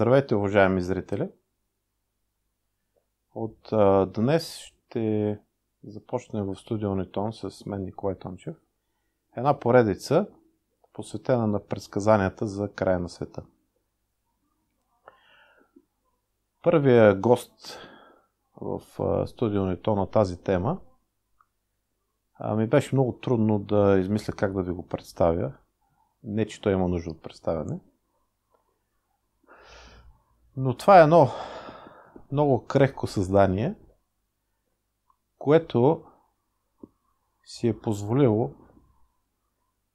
Здравейте, уважаеми зрители! От а, днес ще започнем в студио Нитон с мен Николай Тончев. Една поредица, посветена на предсказанията за края на света. Първия гост в а, студио Нитон на тази тема а, ми беше много трудно да измисля как да ви го представя. Не, че той има нужда от представяне – но това е едно много крехко създание, което си е позволило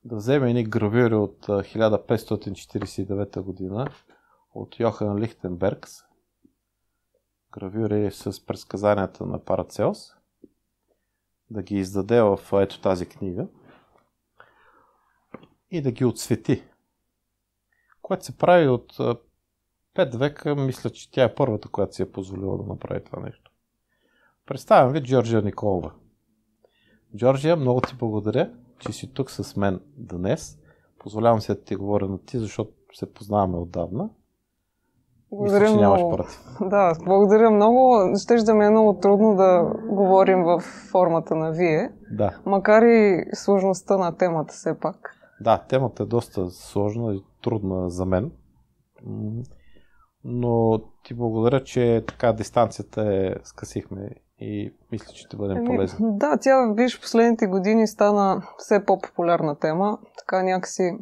да вземе едни гравюри от 1549 година от Йохан Лихтенбергс, гравюри с предсказанията на Парацелс, да ги издаде в ето тази книга и да ги отсвети, което се прави от 5 века мисля, че тя е първата, която си е позволила да направи това нещо. Представям ви Джорджия Николова. Джорджия, много ти благодаря, че си тук с мен днес. Позволявам се да ти говоря на ти, защото се познаваме отдавна. Благодаря Мисля, че нямаш против. Да, благодаря много. Ще да ми е много трудно да говорим в формата на вие. Да. Макар и сложността на темата все пак. Да, темата е доста сложна и трудна за мен но ти благодаря, че така дистанцията е скъсихме и мисля, че ще бъдем ами, полезни. Да, тя, виж, последните години стана все по-популярна тема, така някакси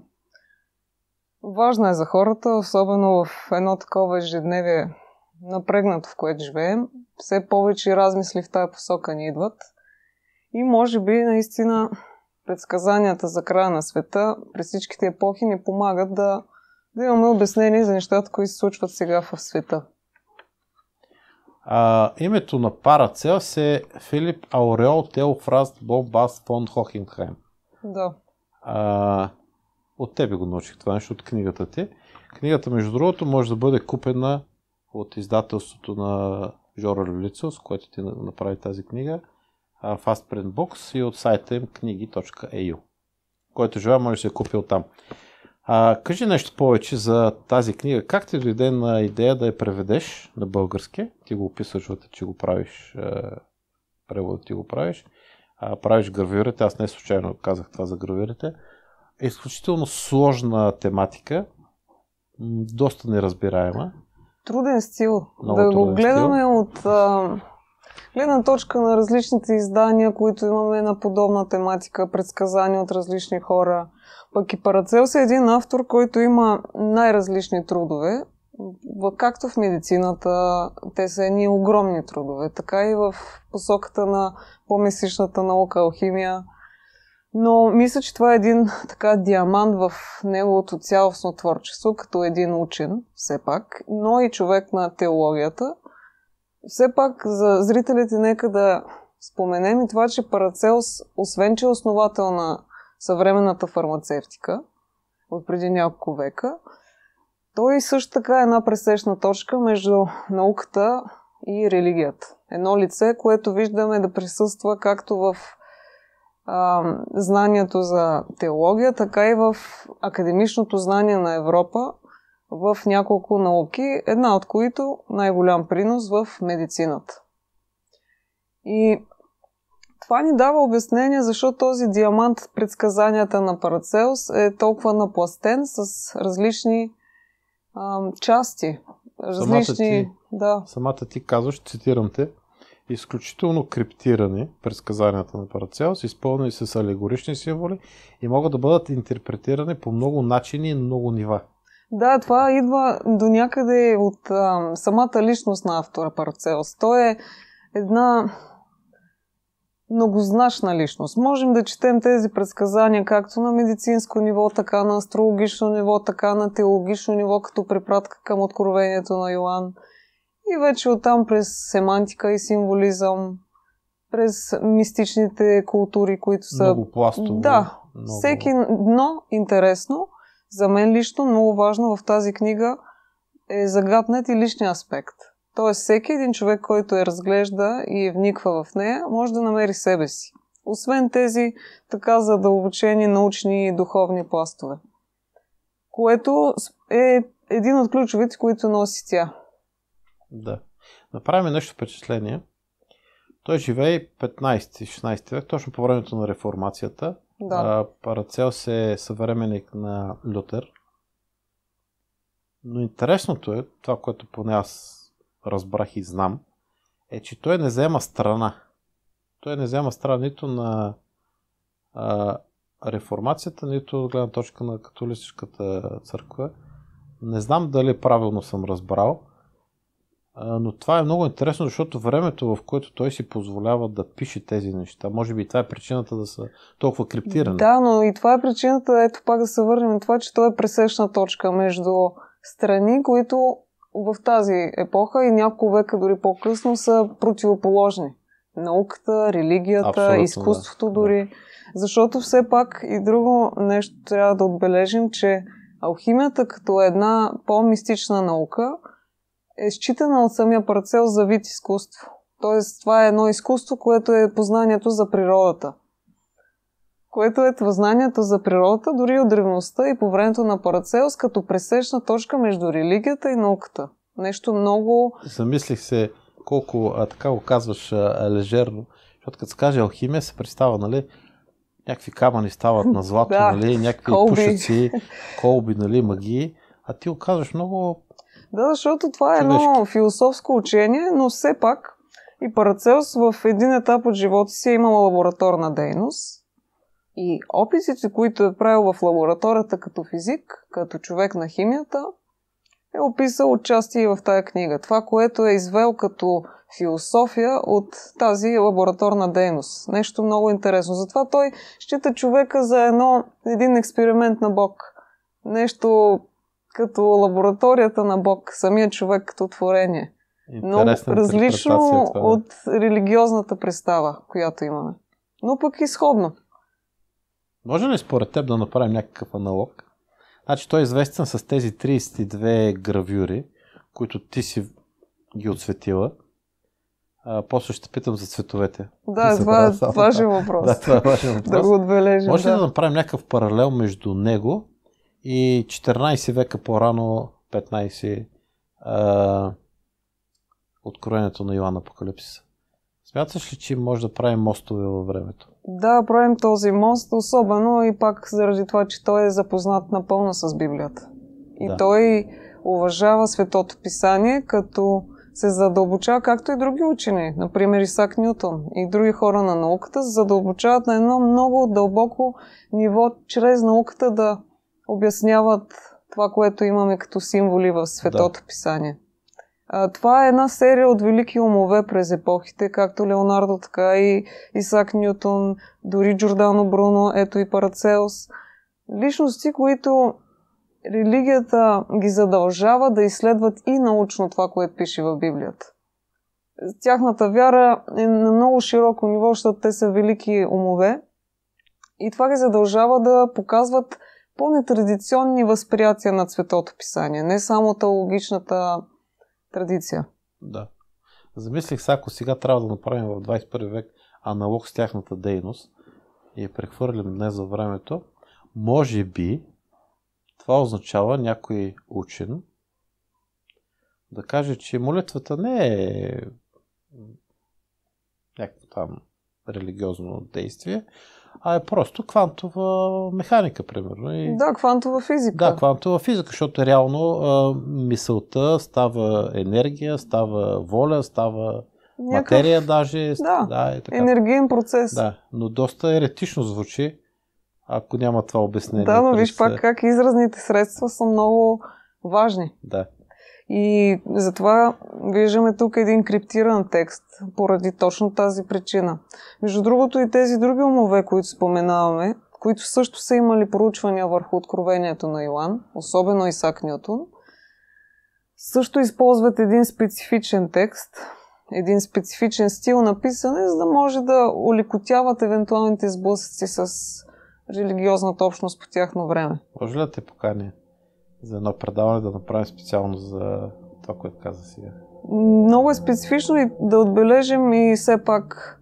важна е за хората, особено в едно такова ежедневие напрегнато, в което живеем. Все повече размисли в тая посока ни идват. И може би наистина предсказанията за края на света през всичките епохи ни помагат да да имаме обяснение за нещата, които се случват сега в света. А, името на Парацелс е Филип Ауреол Теофраст Бобас фон Хохенхайм. Да. А, от тебе го научих това нещо от книгата ти. Книгата, между другото, може да бъде купена от издателството на Жора Люлицус, с което ти направи тази книга, Fast Books и от сайта им книги.eu, който желая може да се е купи от там. А, кажи нещо повече за тази книга. Как ти дойде на идея да я преведеш на български? Ти го описваш, вътре, че го правиш, е, превод ти го правиш. А, правиш гравюрите, аз не случайно казах това за гравюрите. Е изключително сложна тематика, доста неразбираема. Труден стил. Много да труден го гледаме стил. от... А гледна точка на различните издания, които имаме на подобна тематика, предсказания от различни хора. Пък и Парацелс е един автор, който има най-различни трудове. Както в медицината, те са едни огромни трудове, така и в посоката на по месичната наука, алхимия. Но мисля, че това е един така диамант в неговото цялостно творчество, като един учен, все пак, но и човек на теологията – все пак за зрителите нека да споменем и това, че Парацелс, освен че е основател на съвременната фармацевтика от преди няколко века, той също така е една пресечна точка между науката и религията. Едно лице, което виждаме да присъства както в а, знанието за теология, така и в академичното знание на Европа в няколко науки, една от които най-голям принос в медицината. И това ни дава обяснение защо този диамант предсказанията на Парацелс е толкова напластен с различни а, части. Различни, самата, ти, да. самата ти казваш, цитирам те, изключително криптирани предсказанията на Парацелс, изпълнени с алегорични символи и могат да бъдат интерпретирани по много начини и много нива. Да, това идва до някъде от а, самата личност на автора Парцелс. Той е една многозначна личност. Можем да четем тези предсказания както на медицинско ниво, така на астрологично ниво, така на теологично ниво, като препратка към откровението на Йоан. И вече оттам през семантика и символизъм, през мистичните култури, които са... Много пластово. Да, много... всеки дно интересно за мен лично много важно в тази книга е загаднат и личния аспект. Тоест всеки един човек, който я разглежда и вниква в нея, може да намери себе си. Освен тези така задълбочени научни и духовни пластове. Което е един от ключовите, които носи тя. Да. Направим нещо впечатление. Той живее 15-16 век, точно по времето на реформацията. Да. Парацелс е съвременник на Лютер. Но интересното е, това, което поне аз разбрах и знам, е, че той не взема страна. Той не взема страна нито на а, реформацията, нито от гледна точка на католическата църква. Не знам дали правилно съм разбрал, но това е много интересно, защото времето, в което той си позволява да пише тези неща, може би това е причината да са толкова криптирани. Да, но и това е причината, ето пак да се върнем на това, че той е пресечна точка между страни, които в тази епоха и няколко века дори по-късно са противоположни. Науката, религията, Абсолютно, изкуството да. дори. Защото все пак и друго нещо трябва да отбележим, че алхимията като една по-мистична наука – е считана от самия парцел за вид изкуство. Тоест, това е едно изкуство, което е познанието за природата. Което е това знанието за природата, дори от древността и по времето на Парацелс, като пресечна точка между религията и науката. Нещо много... Замислих се колко, а, така го казваш, а, лежерно. Защото като се каже алхимия, се представа, нали, някакви камъни стават на злато, да, нали, някакви колби. пушеци, колби, нали, магии. А ти оказваш много да, защото това е едно философско учение, но все пак и Парацелс в един етап от живота си е имала лабораторна дейност. И описите, които е правил в лабораторията като физик, като човек на химията, е описал отчасти и в тая книга. Това, което е извел като философия от тази лабораторна дейност. Нещо много интересно. Затова той счита човека за едно, един експеримент на Бог. Нещо като лабораторията на Бог, самия човек като творение. Но различно това, от религиозната представа, която имаме. Но пък изходно. Може ли според теб да направим някакъв аналог? Значи той е известен с тези 32 гравюри, които ти си ги отсветила. А, после ще питам за цветовете. Да, това, това, това, това е въпрос. да, това е важен въпрос. да го отбележим. Може да. да направим някакъв паралел между него и 14 века по-рано, 15 а, откроението на Йоанна Апокалипсис. Смяташ ли, че може да правим мостове във времето? Да, правим този мост, особено и пак заради това, че той е запознат напълно с Библията. И да. той уважава Светото Писание, като се задълбочава, както и други учени, например Исак Нютон и други хора на науката, се задълбочават на едно много дълбоко ниво, чрез науката да обясняват това, което имаме като символи в Светото да. писание. А, това е една серия от велики умове през епохите, както Леонардо, така и Исак Нютон, дори Джордано Бруно, ето и Парацелс. Личности, които религията ги задължава да изследват и научно това, което пише в Библията. Тяхната вяра е на много широко ниво, защото те са велики умове. И това ги задължава да показват по-нетрадиционни възприятия на писание, не само логичната традиция. Да. Замислих се, ако сега трябва да направим в 21 век аналог с тяхната дейност и я прехвърлим днес за времето, може би това означава някой учен да каже, че молитвата не е някакво там религиозно действие, а е просто квантова механика, примерно. И... Да, квантова физика. Да, квантова физика, защото реално а, мисълта става енергия, става воля, става Някъв... материя даже. Да, да е така. енергиен процес. Да, но доста еретично звучи, ако няма това обяснение. Да, но виж пак как изразните средства са много важни. Да. И затова виждаме тук един криптиран текст, поради точно тази причина. Между другото и тези други умове, които споменаваме, които също са имали проучвания върху откровението на Йоан, особено Исак Нютон, също използват един специфичен текст, един специфичен стил на писане, за да може да оликотяват евентуалните сблъсъци с религиозната общност по тяхно време. Може ли да те поканя? за едно предаване да направим специално за това, което каза сега? Много е специфично и да отбележим и все пак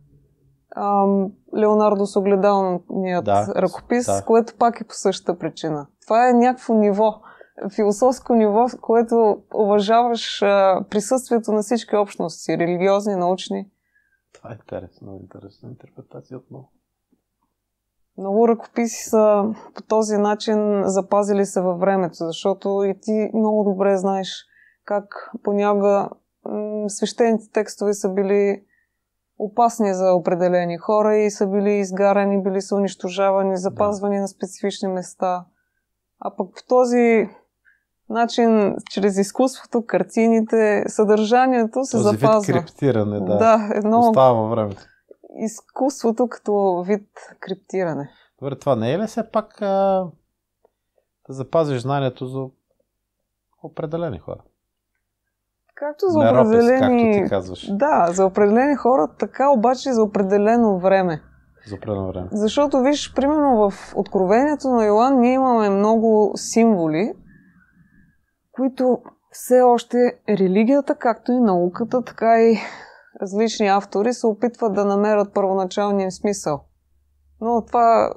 ам, Леонардо с огледалният да, ръкопис, да. което пак е по същата причина. Това е някакво ниво, философско ниво, в което уважаваш а, присъствието на всички общности, религиозни, научни. Това е интересно, интересна интерпретация отново. Много ръкописи са по този начин запазили се във времето, защото и ти много добре знаеш как понякога свещените текстове са били опасни за определени хора и са били изгарани, били са унищожавани, запазвани да. на специфични места. А пък по този начин, чрез изкуството, картините, съдържанието се този запазва. Вид криптиране, да. Да, едно. Остава във времето изкуството като вид криптиране. Добре, това не е ли все пак а, да запазиш знанието за определени хора? Както за определени... определени... Както ти казваш. Да, за определени хора, така обаче за определено време. За определено време. Защото, виж, примерно в Откровението на Йоан ние имаме много символи, които все още религията, както и науката, така и различни автори се опитват да намерят първоначалния смисъл. Но това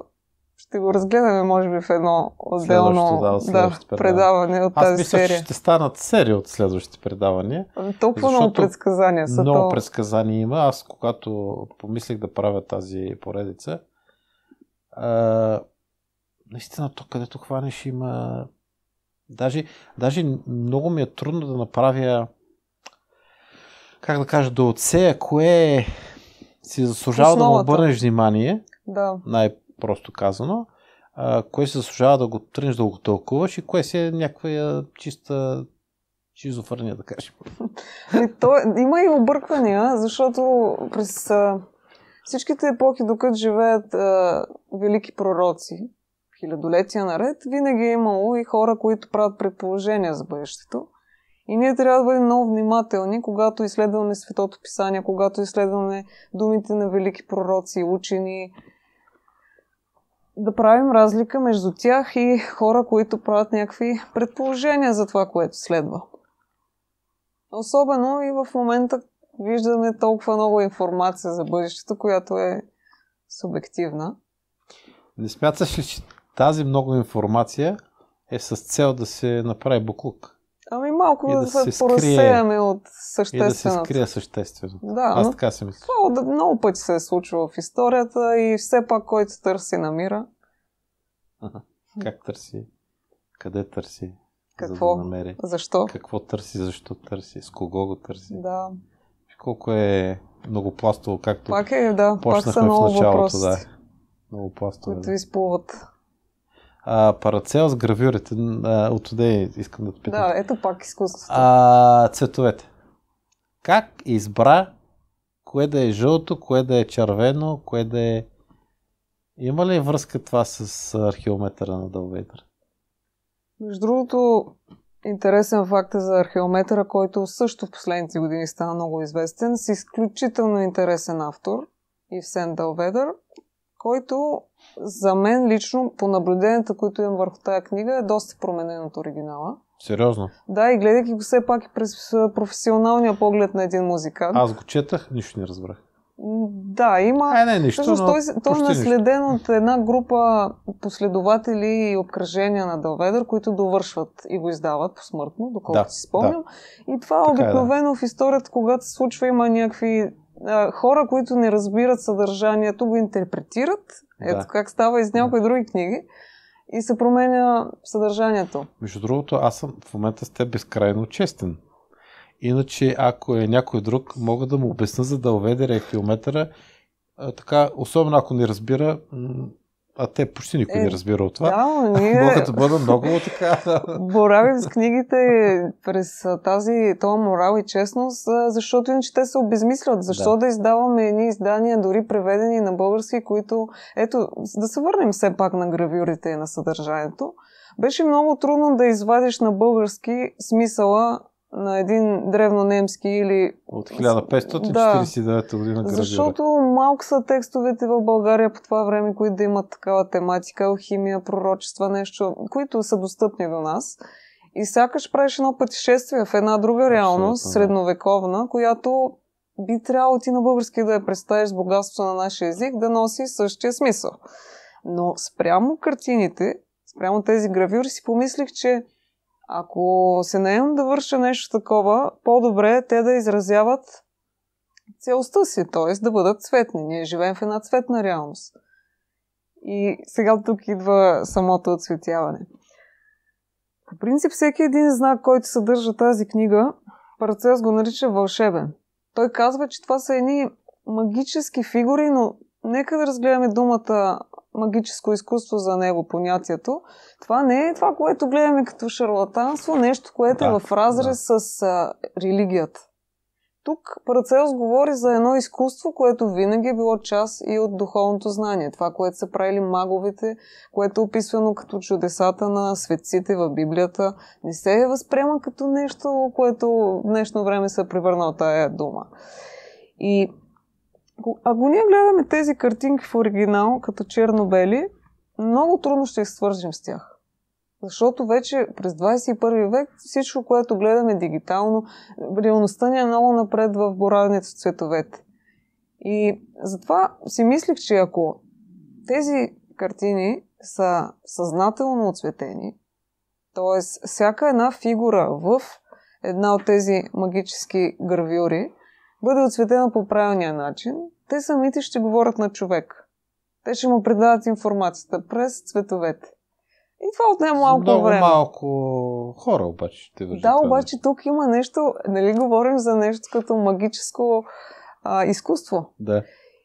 ще го разгледаме, може би, в едно отделно да, да, предаване от тази мисля, серия. Аз ще станат серия от следващите предавания. Толкова много предсказания са. Много то... предсказания има. Аз, когато помислих да правя тази поредица, а, наистина, то където хванеш има... Даже, даже много ми е трудно да направя как да кажа, да отсея кое си заслужава Основата. да му обърнеш внимание, да. най-просто казано, а, кое си заслужава да го тръгнеш да го тълкуваш и кое си е някаква чиста шизофрения, да кажем. Ами, то, е, има и обърквания, защото през а, всичките епохи, докато живеят а, велики пророци, хилядолетия наред, винаги е имало и хора, които правят предположения за бъдещето. И ние трябва да бъдем много внимателни, когато изследваме Светото Писание, когато изследваме думите на велики пророци, учени, да правим разлика между тях и хора, които правят някакви предположения за това, което следва. Особено и в момента виждаме толкова много информация за бъдещето, която е субективна. Не смяташ ли, че тази много информация е с цел да се направи буклук? Ами малко да, да се, поразсеяме от същественото. И да се скрие същественото. Да, Аз така си мисля. Това много пъти се е случило в историята и все пак който търси намира. Ага. Как търси? Къде търси? Какво? За да намери. Защо? Какво търси, защо търси, с кого го търси. Да. Колко е многопластово, както Пак е, да, почнахме пак са много в началото. Въпроси, да. Много пластове. Които да. изплуват а, парацел с гравюрите. А, от отде искам да питам. Да, ето пак изкуството. А, цветовете. Как избра кое да е жълто, кое да е червено, кое да е... Има ли връзка това с археометъра на Дълвейдър? Между другото, интересен факт е за археометъра, който също в последните години стана много известен, с изключително интересен автор, Ивсен Далведър, който за мен лично, по наблюденията, които имам върху тази книга, е доста променен от оригинала. Сериозно? Да, и гледайки го все пак и през професионалния поглед на един музикант. Аз го четах, нищо не разбрах. Да, има. А, е, не, нищо, Всъщност, той, той е наследен нищо. от една група последователи и обкръжения на Далведър, които довършват и го издават посмъртно, доколкото да, си спомням. Да. И това така обикновено е, да. в историята, когато се случва, има някакви а, хора, които не разбират съдържанието, го интерпретират ето да. как става и с някои да. други книги. И се променя съдържанието. Между другото, аз съм в момента с теб безкрайно честен. Иначе, ако е някой друг, мога да му обясна за да уведе километъра. Така, особено ако не разбира, а те почти никой е, не разбира от това. Да, ние... Могат да бъдат много така. Боравим с книгите през тази, това морал и честност, защото иначе те се обезмислят. Защо да, да издаваме едни издания, дори преведени на български, които... Ето, да се върнем все пак на гравюрите и на съдържанието. Беше много трудно да извадиш на български смисъла на един древнонемски или... От 1549 да, година градира. Защото малко са текстовете в България по това време, които да имат такава тематика, алхимия, пророчества, нещо, които са достъпни до нас. И сякаш правиш едно пътешествие в една друга реалност, Абсолютно, средновековна, която би трябвало ти на български да я представиш с богатството на нашия език, да носи същия смисъл. Но спрямо картините, спрямо тези гравюри си помислих, че ако се наемам да върша нещо такова, по-добре е те да изразяват целостта си, т.е. да бъдат цветни. Ние живеем в една цветна реалност. И сега тук идва самото отцветяване. По принцип, всеки един знак, който съдържа тази книга, Парцелс го нарича вълшебен. Той казва, че това са едни магически фигури, но нека да разгледаме думата магическо изкуство за него понятието. Това не е това, което гледаме като шарлатанство, нещо, което е да, е в разрез да. с а, религията. Тук Парацелс говори за едно изкуство, което винаги е било част и от духовното знание. Това, което са правили маговите, което е описано като чудесата на светците в Библията, не се е възприема като нещо, което в днешно време се е превърнал тая дума. И ако ние гледаме тези картинки в оригинал, като черно-бели, много трудно ще свържим с тях. Защото вече през 21 век всичко, което гледаме е дигитално, реалността ни е много напред в боравенето с цветовете. И затова си мислих, че ако тези картини са съзнателно оцветени, т.е. всяка една фигура в една от тези магически гравюри – бъде отсветена по правилния начин, те самите ще говорят на човек. Те ще му предават информацията през цветовете. И това отнема малко Много време. малко хора обаче ще вържат. Да, обаче тук има нещо, нали говорим за нещо като магическо а, изкуство. Да.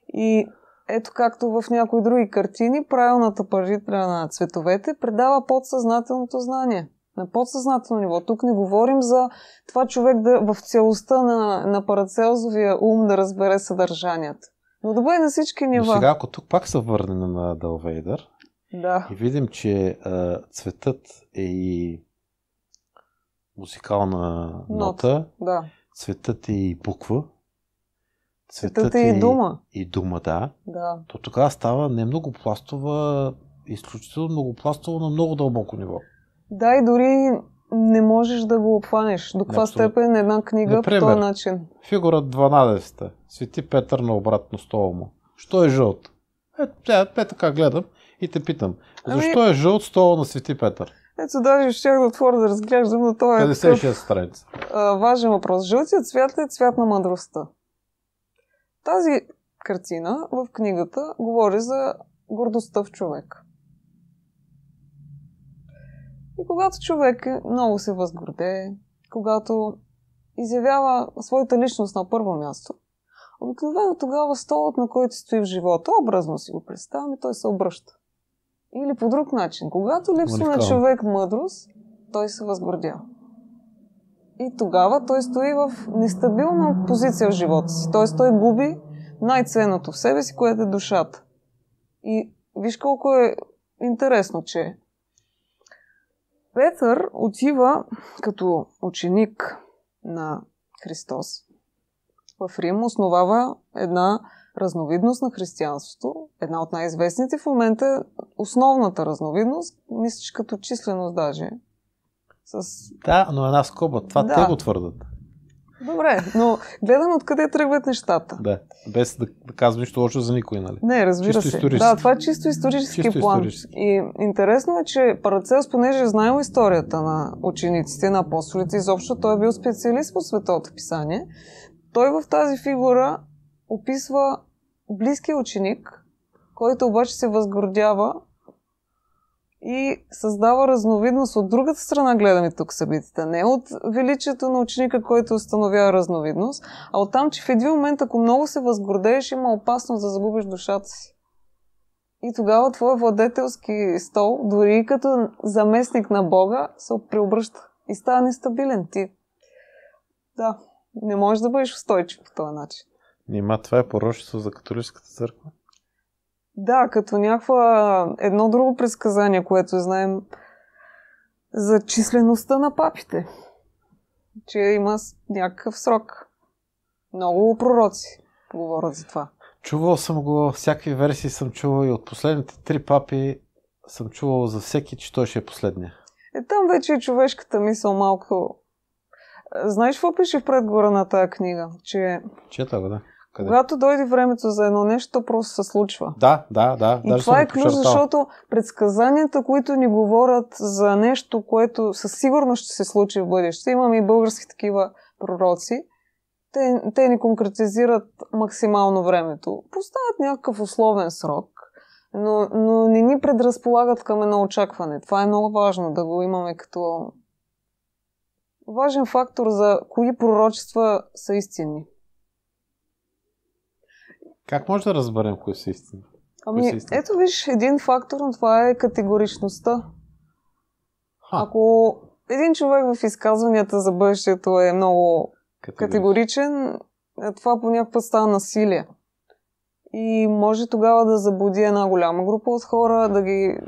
И ето както в някои други картини, правилната палитра на цветовете предава подсъзнателното знание на подсъзнателно ниво. Тук не говорим за това човек да в целостта на, на парацелзовия ум да разбере съдържанието. Но да бъде на всички нива. Но сега, ако тук пак се върнем на Далвейдър да. и видим, че а, цветът е и музикална Нот, нота, да. цветът е и буква, цветът, цветът е и е дума. И дума, да. да. То тогава става не пластова, изключително пластова на много дълбоко ниво. Да, и дори не можеш да го обхванеш. До каква Абсолютно. степен една книга Например, по този начин? Фигура 12. Свети Петър на обратно стола му. Що е жълт? Е, е, е така гледам и те питам. Ами- Защо ами... е жълт стола на Свети Петър? Ето даже ще да отворя да разглеждам, но това е 56 страница. Важен въпрос. Жълтият цвят е цвят на мъдростта. Тази картина в книгата говори за гордостта в човек. И когато човек много се възгорде, когато изявява своята личност на първо място, обикновено тогава столът, на който стои в живота, образно си го представяме, той се обръща. Или по друг начин. Когато липсва на човек мъдрост, той се възгордява. И тогава той стои в нестабилна позиция в живота си. Т.е. той губи най-ценното в себе си, което е душата. И виж колко е интересно, че Петър отива като ученик на Христос в Рим, основава една разновидност на християнството, една от най-известните в момента, основната разновидност, мисля, като численост даже. С... Да, но една скоба. Това да. те го твърдат. Добре, но гледам откъде тръгват нещата. Да, без да, казвам нищо лошо за никой, нали? Не, разбира чисто се. Исторически. Да, това е чисто исторически чисто план. Исторически. И интересно е, че Парацелс, понеже е знаел историята на учениците, на апостолите, изобщо той е бил специалист по Светото писание, той в тази фигура описва близкия ученик, който обаче се възгордява и създава разновидност. От другата страна гледаме тук събитията. Не от величието на ученика, който установява разновидност, а от там, че в един момент, ако много се възгордееш, има опасност да загубиш душата си. И тогава твой владетелски стол, дори и като заместник на Бога, се преобръща и става нестабилен. Ти, да, не можеш да бъдеш устойчив по този начин. Нима това е порочество за католическата църква? Да, като някаква едно друго предсказание, което знаем за числеността на папите. Че има някакъв срок. Много пророци говорят за това. Чувал съм го, всякакви версии съм чувал и от последните три папи съм чувал за всеки, че той ще е последния. Е, там вече е човешката мисъл малко. Знаеш какво пише в предгора на тази книга? Че... Чета го, да. Къде? Когато дойде времето за едно нещо, то просто се случва. Да, да, да. И даже това е ключ, защото предсказанията, които ни говорят за нещо, което със сигурност ще се случи в бъдеще, имаме и български такива пророци, те, те ни конкретизират максимално времето. Поставят някакъв условен срок, но, но не ни предразполагат към едно очакване. Това е много важно да го имаме като важен фактор за кои пророчества са истинни. Как може да разберем кои са истина? Ами, кои са истина? ето виж, един фактор на това е категоричността. Ха. Ако един човек в изказванията за бъдещето е много категоричен, категоричен е, това по някакъв път става насилие. И може тогава да заблуди една голяма група от хора, да ги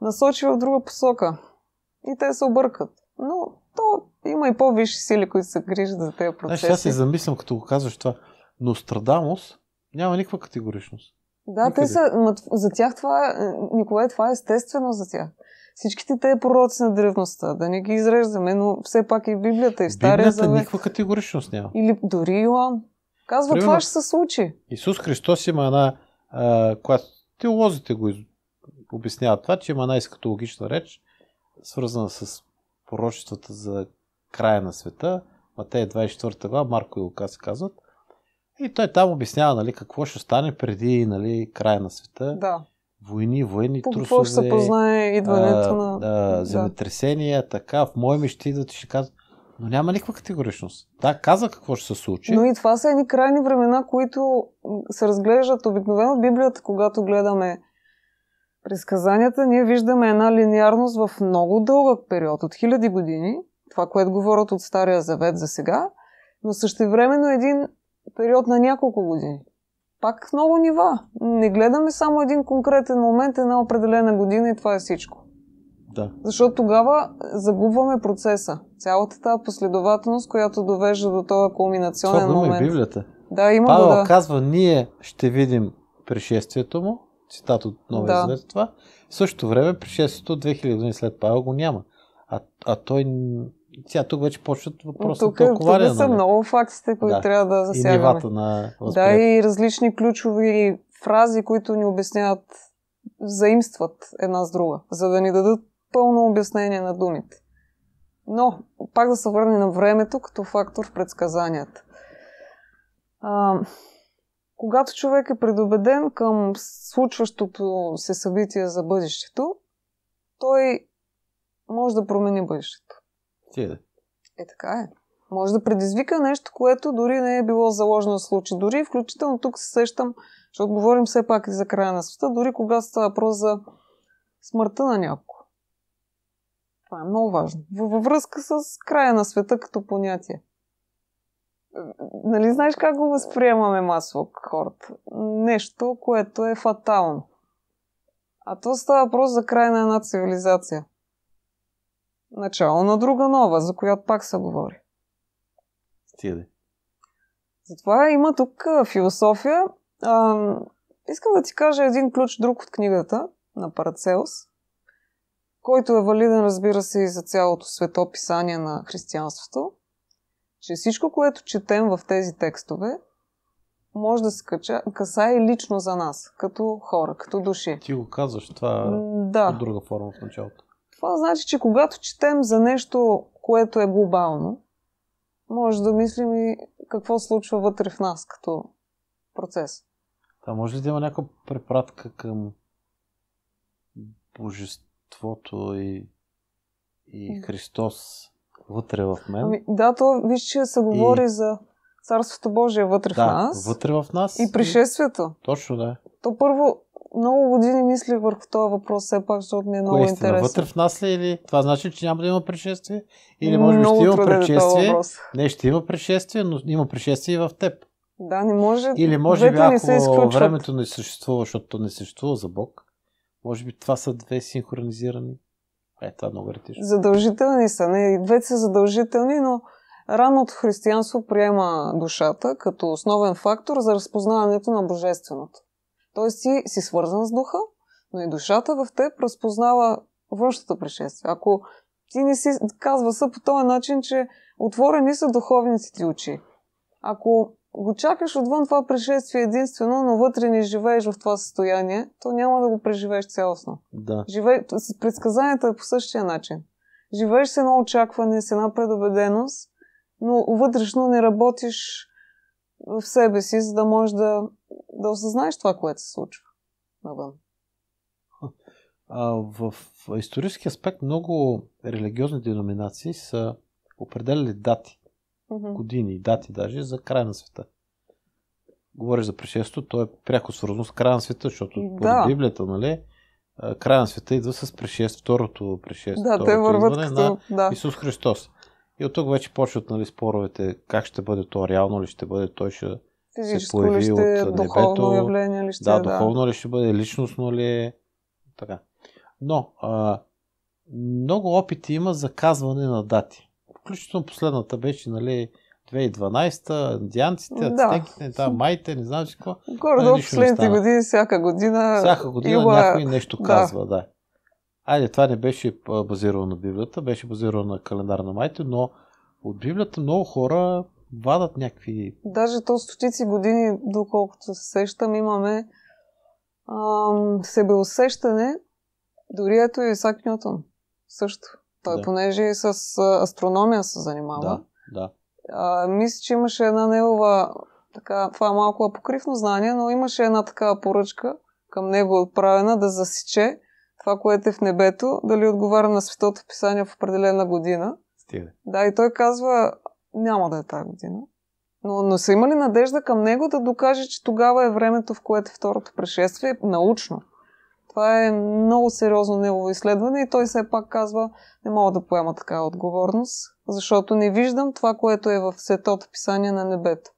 насочи в друга посока. И те се объркат. Но то има и по-висши сили, които се грижат за тези процеси. Знаеш, аз се замислям, като го казваш това. Но Страдамус няма никаква категоричност. Да, те са, за тях това е, Николай, това е естествено за тях. Всичките те пророци на древността, да не ги изреждаме, но все пак и Библията, и Стария Библията Завет. никаква категоричност няма. Или дори Иоанн. Казва, Примерно, това ще се случи. Исус Христос има една, която теолозите го из... обясняват това, че има една изкатологична реч, свързана с пророчествата за края на света. Матей 24 глава, Марко и Лука се казват. И той там обяснява нали, какво ще стане преди нали, края на света. Да. Войни, военни По трусове. Какво ще се познае идването а, на... Да, земетресения, да. така. В мое ще да ти ще казват. Но няма никаква категоричност. Да, каза какво ще се случи. Но и това са едни крайни времена, които се разглеждат обикновено в Библията, когато гледаме предсказанията, ние виждаме една линиарност в много дълъг период, от хиляди години, това, което говорят от Стария Завет за сега, но същевременно един период на няколко години. Пак много нива. Не гледаме само един конкретен момент, една определена година и това е всичко. Да. Защото тогава загубваме процеса. Цялата тази последователност, която довежда до това кулминационен това момент. Това има и Библията. Да, има Павел да. казва, ние ще видим пришествието му, цитат от Новия да. Завет това. В същото време пришествието 2000 години след Павел го няма. А, а той сега тук вече почват въпроса тук, е Тук са нали? много фактите, които да. трябва да засягаме. И на Да, и различни ключови фрази, които ни обясняват, заимстват една с друга, за да ни дадат пълно обяснение на думите. Но, пак да се върне на времето като фактор в предсказанията. А, когато човек е предубеден към случващото се събитие за бъдещето, той може да промени бъдещето. Стига. Е, така е. Може да предизвика нещо, което дори не е било заложено да случи. Дори включително тук се сещам, защото говорим все пак и за края на света, дори когато става въпрос за смъртта на някого. Това е много важно. Във връзка с края на света като понятие. Нали знаеш как го възприемаме масово хората? Нещо, което е фатално. А то става въпрос за края на една цивилизация – начало на друга нова, за която пак се говори. Стиде. Затова има тук философия. А, искам да ти кажа един ключ друг от книгата на Парацелс, който е валиден, разбира се, и за цялото светописание на християнството, че всичко, което четем в тези текстове, може да се кача, и лично за нас, като хора, като души. Ти го казваш това да. от друга форма в началото. Това значи, че когато четем за нещо, което е глобално, може да мислим и какво случва вътре в нас като процес. Та може ли да има някаква препратка към божеството и, и Христос вътре в мен? Ами, да, то виж, че се говори и... за Царството Божие вътре да, в нас. вътре в нас. И пришествието. И... Точно да. Е. То първо много години мислих върху този въпрос, все пак, защото ми е много интересно. Вътре в нас ли е или това значи, че няма да има пришествие? Или може би ще има е предшествие? Не, ще има пришествие, но има пришествие и в теб. Да, не може. Или може би, ако времето не съществува, защото не съществува за Бог, може би това са две синхронизирани. Е, това е много ретиш. Задължителни са. Не, двете са задължителни, но раното християнство приема душата като основен фактор за разпознаването на божественото. Тоест си, си свързан с духа, но и душата в теб разпознава външното пришествие. Ако ти не си казва са по този начин, че отворени са духовниците очи. Ако го чакаш отвън това пришествие е единствено, но вътре не живееш в това състояние, то няма да го преживееш цялостно. Да. Живе... С предсказанията е по същия начин. Живееш с едно очакване, с една предобеденост, но вътрешно не работиш в себе си, за да можеш да да осъзнаеш това, което се случва навън. А, в, исторически аспект много религиозни деноминации са определяли дати, mm-hmm. години и дати даже за края на света. Говориш за пришествието, то е пряко свързано с края на света, защото да. по Библията, нали, края на света идва с пришествие, второто пришествие, да, второто те върват като... на да. Исус Христос. И от тук вече почват нали, споровете как ще бъде то, реално ли ще бъде, той ще физическо се появи ли ще от духовно небето. явление ли ще да, е, да, духовно ли ще бъде, личностно ли е, така. Но а, много опити има за казване на дати. Включително последната беше, нали, 2012-та, индианците, ацтеките, да. да, майте, не знам че какво. горе до нали, последните години, всяка година. Всяка година има... някой нещо казва, да. да. Айде, това не беше базирано на Библията, беше базирано на календар на майте, но от Библията много хора вадат някакви... Даже то стотици години, доколкото се сещам, имаме ам, себеусещане, дори ето и Исак Нютон също. Той да. понеже и с астрономия се занимава. Да, да. А, мисля, че имаше една негова, така, това е малко апокривно знание, но имаше една такава поръчка към него отправена да засече това, което е в небето, дали отговаря на светото писание в определена година. Стига. Да, и той казва, няма да е тази година. Но, но са имали надежда към него да докаже, че тогава е времето, в което второто пришествие е научно. Това е много сериозно негово изследване и той все пак казва, не мога да поема такава отговорност, защото не виждам това, което е в светото писание на небето.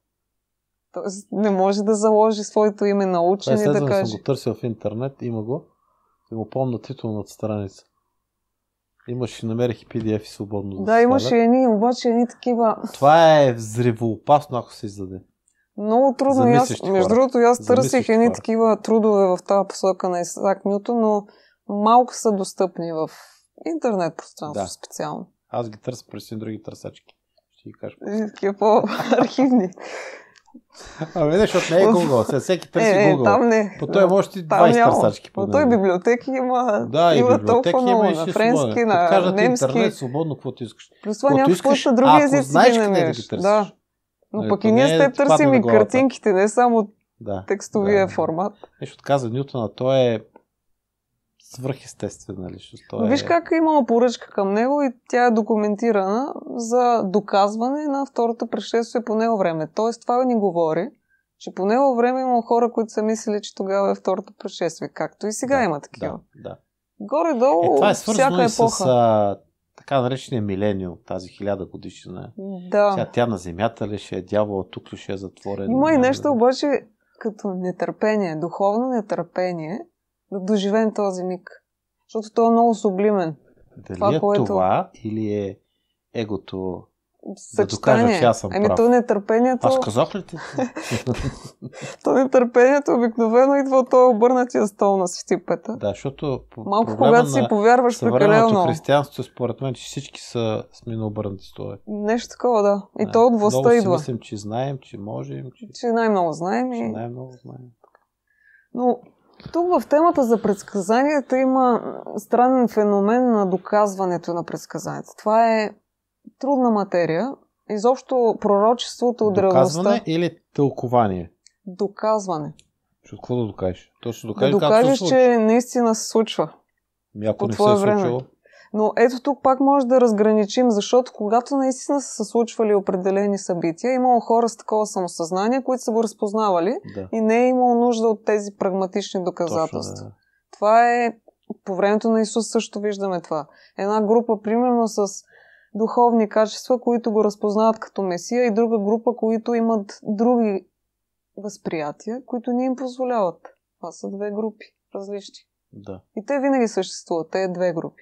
Тоест не може да заложи своето име на учен и да каже. съм го търсил в интернет, има го и го помна титулната страница. Имаше, намерих и PDF и свободно. Да, да имаше едни, обаче едни такива. Това е взривоопасно, ако се издаде. Много трудно. Аз, между другото, аз търсих едни такива трудове в тази посока на Исак Нюто, но малко са достъпни в интернет пространство да. специално. Аз ги търся през други търсачки. Ще ги кажа. Такива по-архивни. Ами не, защото не е Google. Сега всеки търси е, е, Google. Там не. Е. По той е още 20 търсачки. По той библиотеки има, да, има библиотеки толкова много. На френски, на кажат немски. интернет, свободно, каквото искаш. Плюс това няма какво са други езици знаеш, да ги Да, да. Е, Но пък и ние е с теб търсим и картинките, не само да, текстовия да, формат. Нещо отказа Нютона, той е свръхестествена личност. Той е... Виж как е имала поръчка към него и тя е документирана за доказване на второто пришествие по него време. Тоест това ни говори, че по него време има хора, които са мислили, че тогава е второто пришествие. Както и сега да, има такива. Да, да. Горе-долу е, това е всяка епоха. С, а, така наречения милениум, тази хиляда годишна. Да. Сега тя на земята ли ще е дявола, тук ли ще е затворен. Има и нещо обаче като нетърпение, духовно нетърпение, да доживеем този миг. Защото той е много сублимен. Дали това, е което... това или е егото Съчетание. Да докажа, че аз съм Ами прав. то нетърпението... Е аз казах ли ти? то нетърпението е обикновено идва от този обърнатия стол на Свети Петър. Да, защото... По Малко когато си повярваш прекалено. християнство, според мен, че всички са с обърнати столове. Нещо такова, да. И да. то от властта много си Мислим, че знаем, че можем. Че, че най-много знаем. И... най-много знаем. Но тук в темата за предсказанията има странен феномен на доказването на предсказанията. Това е трудна материя. Изобщо пророчеството от древността... Доказване или тълкование? Доказване. Ще какво да докажеш? Точно докажеш, да докажеш, че наистина се случва. Ами, ако не се е случило, но ето тук пак може да разграничим, защото когато наистина са се случвали определени събития, имало хора с такова самосъзнание, които са го разпознавали да. и не е имало нужда от тези прагматични доказателства. Точно, да. Това е. По времето на Исус също виждаме това. Една група, примерно, с духовни качества, които го разпознават като Месия, и друга група, които имат други възприятия, които не им позволяват. Това са две групи различни. Да. И те винаги съществуват, те две групи.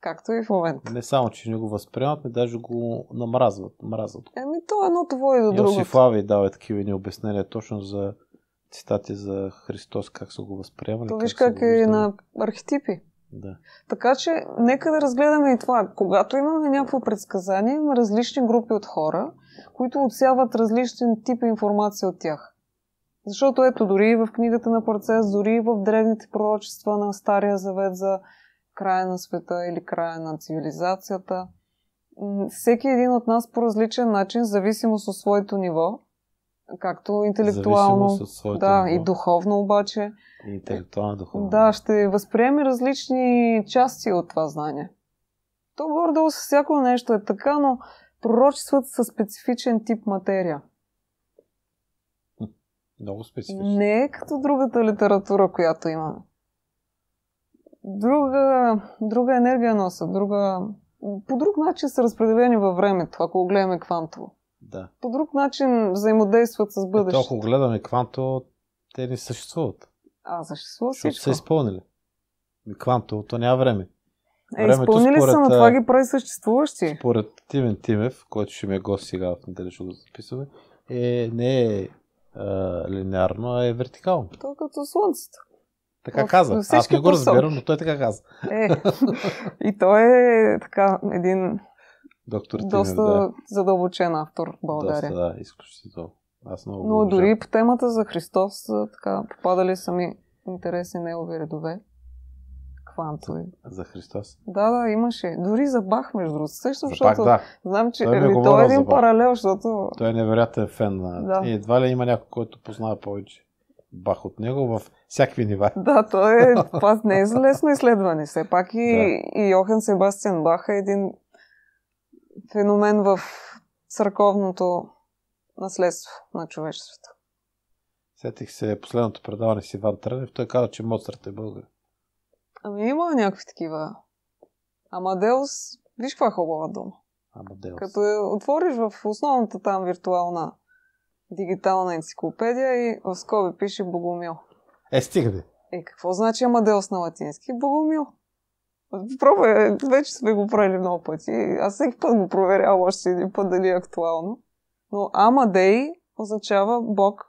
Както и в момента. Не само, че не го възприемат, ми даже го намразват. Мразват. Еми, то е едно твое до друго. Йосиф Лави дава такива ни обяснения точно за цитати за Христос, как са го възприемали. То виж как, как е на архетипи. Да. Така че, нека да разгледаме и това. Когато имаме някакво предсказание, има различни групи от хора, които отсяват различен тип информация от тях. Защото ето, дори в книгата на процес, дори в древните пророчества на Стария Завет за края на света или края на цивилизацията. Всеки един от нас по различен начин, зависимост от своето ниво, както интелектуално, да, ниво. и духовно обаче. И интелектуално, духовно. Да, ще възприеме различни части от това знание. То гордо с всяко нещо е така, но пророчествата са специфичен тип материя. Много специфичен. Не е като другата литература, която имаме друга, друга енергия носят, друга... По друг начин са разпределени във времето, ако го гледаме квантово. Да. По друг начин взаимодействат с бъдещето. Ако гледаме квантово, те не съществуват. А, съществува всичко. Защото са изпълнили. Квантовото няма време. Е, Времето, изпълнили според, са, но това ги прави съществуващи. Според Тимен Тимев, който ще ми е гост сега в неделя, ще го записваме, е, не е а, линеарно, а е вертикално. То е като Слънцето. Така О, каза. Аз не го разбирам, но той така каза. Е, и той е така един Доктор Тинев, доста да. задълбочен автор в България. Доста, да, изключително. Аз много но дори по темата за Христос така попадали сами интересни негови редове. Квантови. За Христос? Да, да, имаше. Дори за Бах, между другото. Също, защото да. знам, че той, е, е той е един паралел, защото... Той е невероятен фен. На... Да. И едва ли има някой, който познава повече бах от него в всякакви нива. Да, то е, това не е лесно изследване. Все пак и, да. и Йохан Себастиан Бах е един феномен в църковното наследство на човечеството. Сетих се последното предаване с Иван Трънев, Той каза, че Моцарт е българ. Ами има някакви такива. Амадеус, виж каква е хубава дума. Амадеус. Като отвориш в основната там виртуална дигитална енциклопедия и в скоби пише Богомил. Е, стига би. Е, какво значи Амадеус на латински? Богомил. Пробвай, е, вече сме го правили много пъти. Аз всеки път го проверявам още един път дали е актуално. Но Амадей означава Бог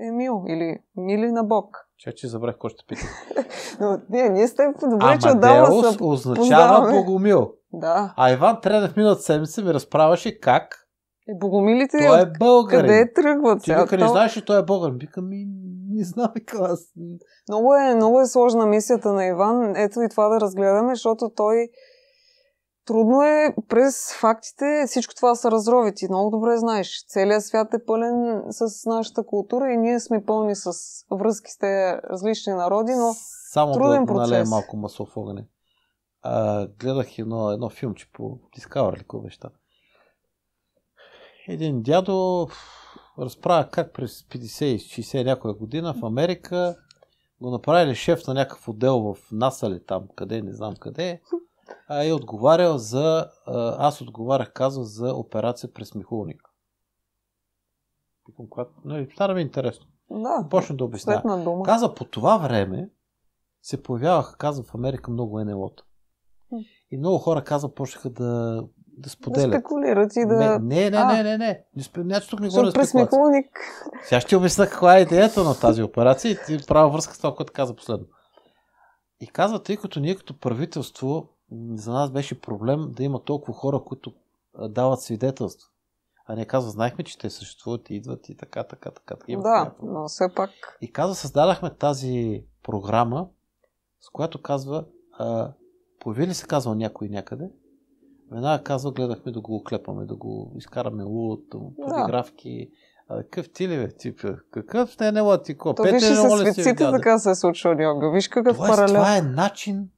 е мил или мили на Бог. Че, че забрах кой ще пита. Но ние, ние сте добре, че отдавна се означава Богомил. Да. А Иван Тренев миналата седмица ми разправяше как и е, богомилите той е българ. къде тръгват? Ти вика, не знаеш че той е българ, Вика, ми не знам, и клас. Много е, много е сложна мисията на Иван. Ето и това да разгледаме, защото той трудно е през фактите всичко това са разрови. Ти много добре знаеш. Целият свят е пълен с нашата култура и ние сме пълни с връзки с тези различни народи, но Само труден да процес. Само малко масло в А, гледах едно, едно филмче по Discovery, беше там един дядо разправя как през 50-60 някоя година в Америка го направили шеф на някакъв отдел в НАСА ли там, къде, не знам къде, а е отговарял за, аз отговарях, казва, за операция през михулник. нали, стана ми е интересно. Да, Почна да обяснява. Каза, по това време се появяваха, казва, в Америка много НЛО-та. И много хора, казва, почнаха да да споделят. Да спекулират и да... Не, не, не, не, не. не. не тук не говоря за спекулация. Сега ще ти обясня каква е идеята на тази операция и ти правя връзка с това, което каза последно. И казва, тъй като ние като правителство, за нас беше проблем да има толкова хора, които дават свидетелство. А не казва, знаехме, че те съществуват и идват и така, така, така. така да, някакъв. но все пак. И казва, създадахме тази програма, с която казва, а, ли се казва някой някъде, Веднага казва, гледахме да го оклепаме, да го изкараме лудото, подигравки. Да. Какъв ти ли бе, типа? Какъв не, не ти ко? То Пете, виж с светците така се е случва, Йога. Виж какъв Тоест, паралел. Това е начин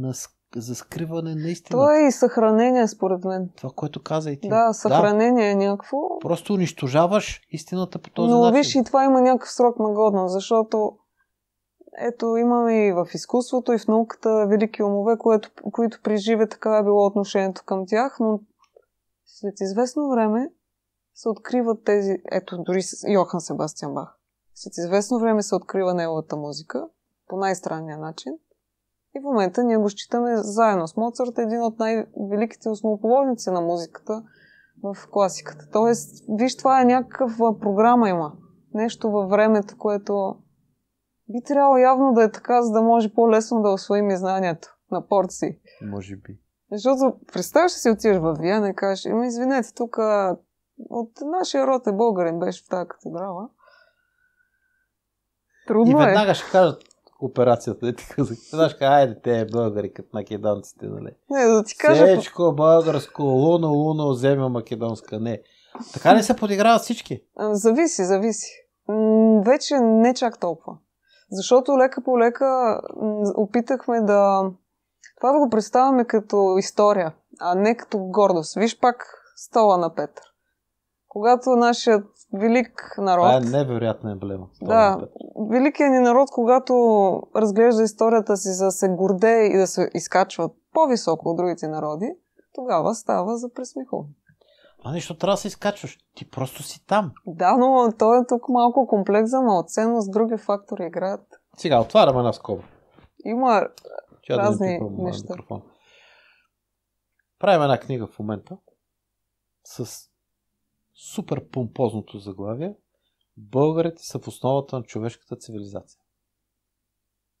на за скриване на истината. Това е и съхранение, според мен. Това, което каза и ти. Да, съхранение да. е някакво. Просто унищожаваш истината по този Но, начин. Но виж, и това има някакъв срок на годност, защото ето, имаме и в изкуството, и в науката велики умове, което, които при живе така е било отношението към тях, но след известно време се откриват тези... Ето, дори с Йохан Себастиан Бах. След известно време се открива неговата музика по най-странния начин. И в момента ние го считаме заедно с Моцарт един от най-великите основоположници на музиката в класиката. Тоест, виж, това е някаква програма има. Нещо във времето, което би трябвало явно да е така, за да може по-лесно да освоим и знанието на порции. Може би. Защото представяш си отиваш в Виена и кажеш, ами извинете, тук от нашия род е българин беше в тази катедрала. Трудно и е. веднага е. ще кажат операцията, да нали? ти казах. айде те е българи, като македонците, нали? Не, да ти кажа... Сечко, българско, луно, луно, земя македонска, не. Така не се подиграват всички? Ами, зависи, зависи. Вече не чак толкова. Защото лека по лека опитахме да... Това да го представяме като история, а не като гордост. Виж пак стола на Петър. Когато нашият велик народ... Това е невероятна емблема. Да, великият ни народ, когато разглежда историята си за да се гордее и да се изкачва по-високо от другите народи, тогава става за пресмиховно. А ами, нещо трябва да се изкачваш. Ти просто си там. Да, но то е тук малко комплекс но с други фактори играят. Сега отваряме една скоба. Има Ча разни да не неща. Микрофон. Правим една книга в момента с супер помпозното заглавие Българите са в основата на човешката цивилизация.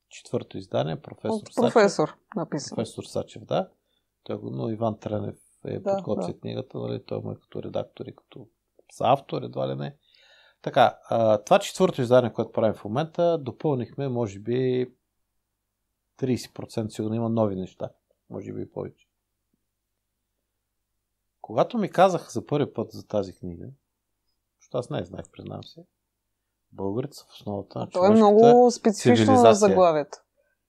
Четвърто издание, професор От професор, Сачев. написано. Професор Сачев, да. Той го, но Иван Тренев е да, подготвил да. книгата, нали, той му е като редактор и като автор, едва ли не. Така, а, това четвърто издание, което правим в момента, допълнихме, може би, 30% сигурно има нови неща. Може би повече. Когато ми казах за първи път за тази книга, защото аз не знаех, признавам се, българите са в основата на то е много специфично за заглавието.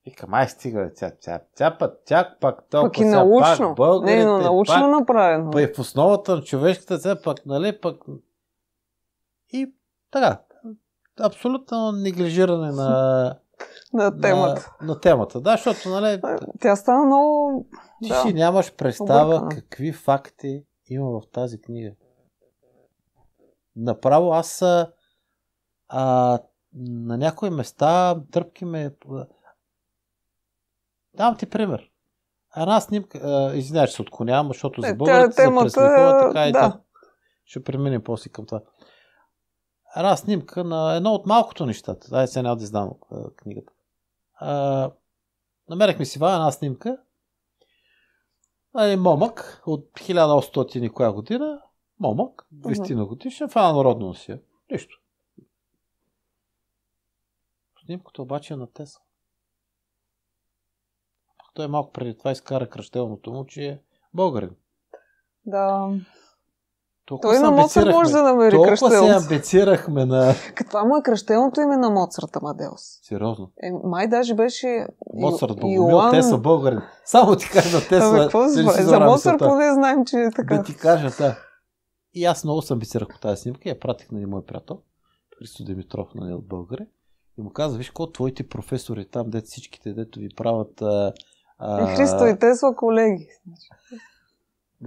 Викам, ай стига, тя, тя, тя пък, тя пак, то, пак, и научно. пак българите, Не, но научно пак, направено. Пък в основата на човешката тя пак, нали, пък... И така, абсолютно неглижиране на... на темата. На, на темата, да, защото, нали... Е, тя стана много... Ти да. си нямаш представа Объркана. какви факти има в тази книга. Направо аз а, на някои места тръпки ме... Давам ти пример. Една снимка, извинявай, че се отклонявам, защото е, за българите се темата, така и да. Така. Ще преминем после към това. Една снимка на едно от малкото нещата. Дай се няма да знам книгата. А, намерихме си една снимка. Е, момък от 1800 коя година. Момък, 20 на годишен, фана народно си. Нищо. Снимката обаче е на Тесла той малко преди това изкара кръщелното му, че е българин. Да. Толкова Той на Моцарт може да намери Толкова кръщелното. се амбицирахме на... Каква му е кръщелното име на Моцарт, Амадеус. Сериозно? Е, май даже беше... Моцарт, Богомил, Йоан... те са българи. Само ти кажа, те са... Абе, какво за, за Моцарт поне знаем, че е така. Да ти кажа, да. И аз много съм амбицирах по тази снимка я пратих на един мой приятел, Христо Димитров, на нали, от българи. И му каза, виж, какво твоите професори там, дето всичките, дето ви правят а, а... И е, Христо и Тесла колеги.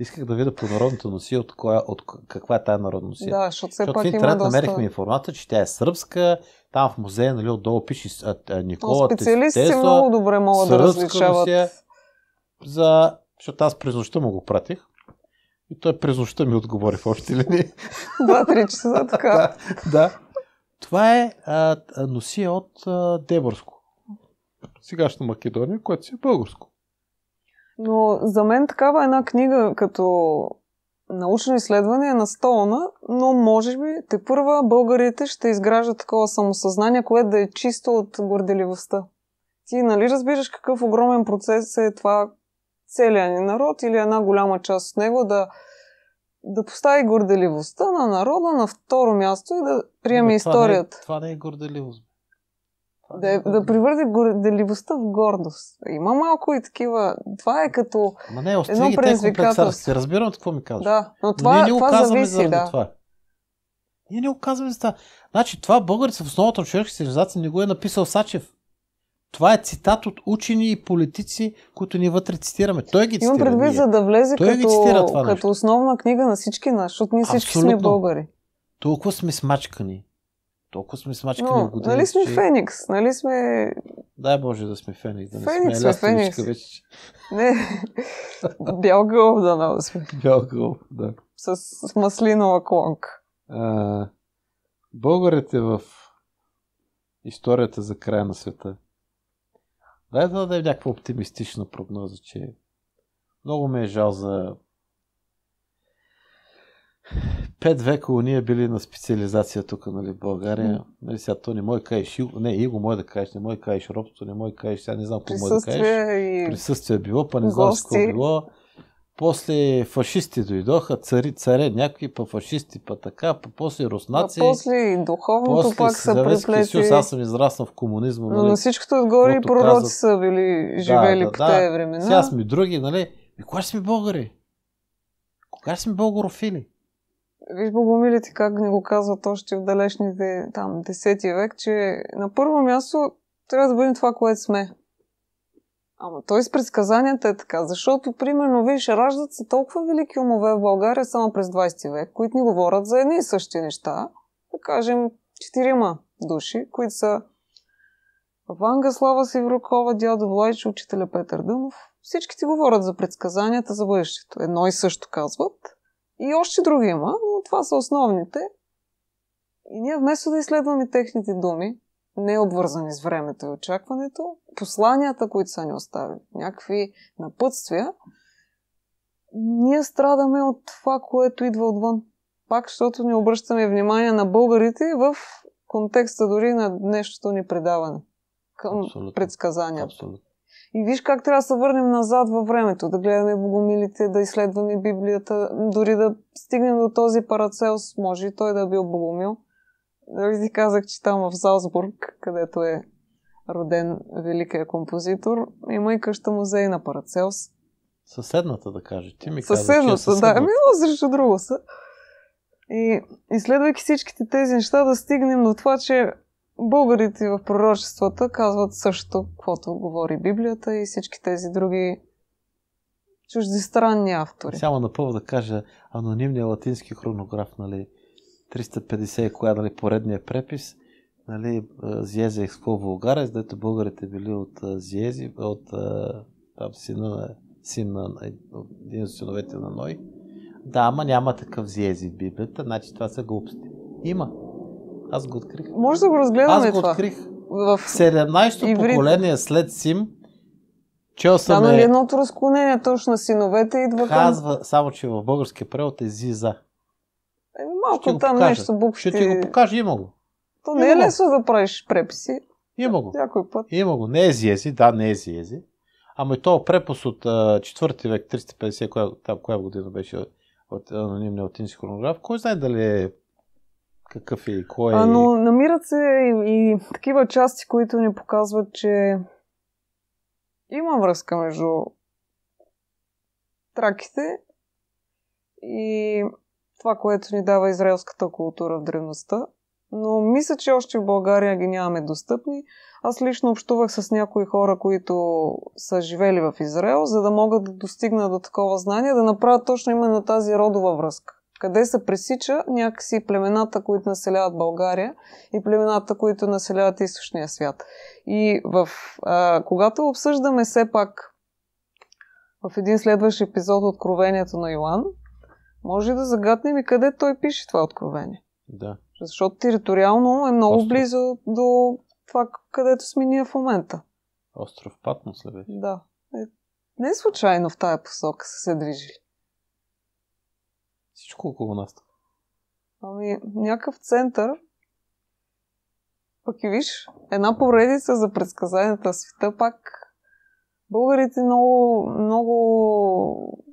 Исках да видя по народната носия от, коя, от каква е тая народна носия. Да, защото все защото пак в интернет има намерихме доста... информация, че тя е сръбска, там в музея нали, отдолу пише а, а, Никола То специалисти Тесла, много добре могат да различават. Носия, за... Защото аз през нощта му го пратих. И той през нощта ми отговори в общи линии. Два-три часа, така. да, да. Това е а, носия от а, Деборско сегашна Македония, което си е българско. Но за мен такава една книга като научно изследване е настолна, но може би те първа българите ще изграждат такова самосъзнание, което да е чисто от горделивостта. Ти нали разбираш какъв огромен процес е това целият ни народ или една голяма част от него да, да постави горделивостта на народа на второ място и да приеме Но историята. Това не е- това не е горделивост. Да, е е- да превърне горделивостта в гордост. Има малко и такива. Това е като. Ма не, едно предизвикателство. Разбирам какво ми казваш. Да, но това, но ние не това оказваме зависи, да. това. Ние не оказваме за това. Значи това българица в основата на човешката цивилизация не го е написал Сачев. Това е цитат от учени и политици, които ние вътре цитираме. Той ги цитира. Имам предвид, за да влезе Той като, цитира това като нещо. основна книга на всички нас, защото ние всички сме българи. Толкова сме смачкани, толкова сме смачкани Но, години. Нали сме че... Феникс, нали сме... Дай Боже да сме Феникс, да не феникс сме Феникс. вече. Не, бял гълб да сме. Бял гълб, да. С, с маслинова клонка. А, българите в историята за края на света. Дай да дадем някаква оптимистична прогноза, че много ме е жал за пет века ние били на специализация тук, нали, в България. Нали, сега то не мой каеш, не, и го мой да кажеш, не мой каеш кажеш робство, не мой каеш, сега не знам какво мой да кажеш. И... Присъствие било, па не знам какво било. После фашисти дойдоха, цари, царе, някакви па фашисти, па така, па после руснаци. А после и духовното после пак са преплети. Съюз, аз съм израснал в комунизма. Нали, Но на всичкото отгоре и пророци казват... са били живели да, да, по тези времена. Сега сме други, нали? И кога ще сме българи? Кога ще сме българофили? Виж, бабамилите как ни го казват още в далечните там 10 век, че на първо място трябва да бъдем това, което сме. Ама той с предсказанията е така, защото, примерно, виж, раждат се толкова велики умове в България само през 20 век, които ни говорят за едни и същи неща. Да кажем, четирима души, които са Ванга Слава Сиврокова, дядо Влайч, учителя Петър Дънов. Всички ти говорят за предсказанията за бъдещето. Едно и също казват – и още други има, но това са основните. И ние вместо да изследваме техните думи, не обвързани с времето и очакването, посланията, които са ни оставили, някакви напътствия, ние страдаме от това, което идва отвън. Пак, защото не обръщаме внимание на българите в контекста дори на днешното ни предаване към Абсолютно. предсказанията. Абсолютно. И виж как трябва да се върнем назад във времето, да гледаме богомилите, да изследваме Библията, дори да стигнем до този Парацелс, може и той да е бил богомил. Дали ти казах, че там в Залцбург, където е роден великият композитор, има и къща музей на Парацелс. Съседната, да кажа. Ти ми съседната, каза, е съседната, да. Мило, срещу друго са. И изследвайки всичките тези неща, да стигнем до това, че българите в пророчествата казват също, каквото говори Библията и всички тези други чуждестранни автори. Само напълно да кажа, анонимния латински хронограф, нали, 350 е коя, нали, поредния препис, нали, Зиезе Екско Вулгарес, дето българите били от Зиези, от там, сина, син на един от синовете на Ной. Да, ама няма такъв Зиези в Библията, значи това са глупости. Има. Аз го открих. Може да го разгледаме Аз го това. открих в 17-то иврит. поколение след Сим. Чел съм Стана ли е- едното разклонение точно на синовете идва Казва, към... само че в български превод е Зиза. Е, малко там покажа. нещо буквите. Ще ти го покажа, има го. То не е лесно да правиш преписи. Има го. Някой път. Има го. Не е зиези, да, не е зиези. Ама и то препис от 4 век, 350, коя, там, коя година беше от анонимния латински хронограф, кой знае дали е какъв е и кой е? А, но намират се и, и такива части, които ни показват, че има връзка между траките и това, което ни дава израелската култура в древността. Но мисля, че още в България ги нямаме достъпни. Аз лично общувах с някои хора, които са живели в Израел, за да могат да достигнат до такова знание, да направят точно именно тази родова връзка къде се пресича някакси племената, които населяват България и племената, които населяват източния свят. И в, а, когато обсъждаме все пак в един следващ епизод Откровението на Йоан, може да загаднем и къде той пише това откровение. Да. Защото териториално е много Остров. близо до това, където сме ние в момента. Остров Патмос ли Да. Е, не случайно в тая посока са се движили. Всичко около нас. Ами, някакъв център, пък и виж, една поредица за предсказанията света, пак българите много, много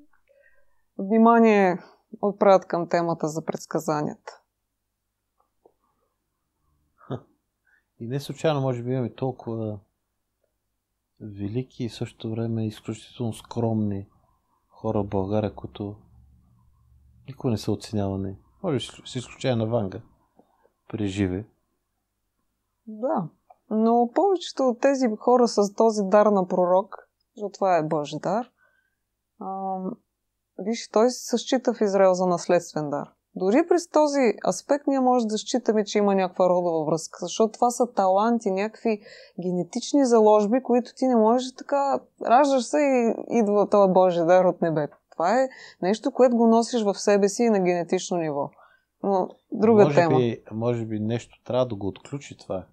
внимание отправят към темата за предсказанията. И не случайно, може би, имаме толкова велики и също време изключително скромни хора в България, които никога не са оценявани. Може с изключение на Ванга. Преживе. Да. Но повечето от тези хора с този дар на пророк, защото това е Божи дар, а, виж, той се счита в Израел за наследствен дар. Дори през този аспект ние може да считаме, че има някаква родова връзка, защото това са таланти, някакви генетични заложби, които ти не можеш така... Раждаш се и идва този Божи дар от небето. Това е нещо, което го носиш в себе си и на генетично ниво. Но друга може тема. Би, може би нещо трябва да го отключи това.